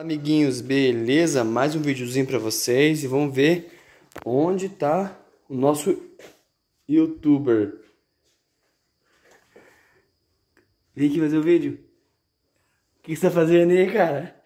Amiguinhos, beleza? Mais um videozinho para vocês e vamos ver onde tá o nosso youtuber. Vem aqui fazer o vídeo. O que você tá fazendo aí, cara?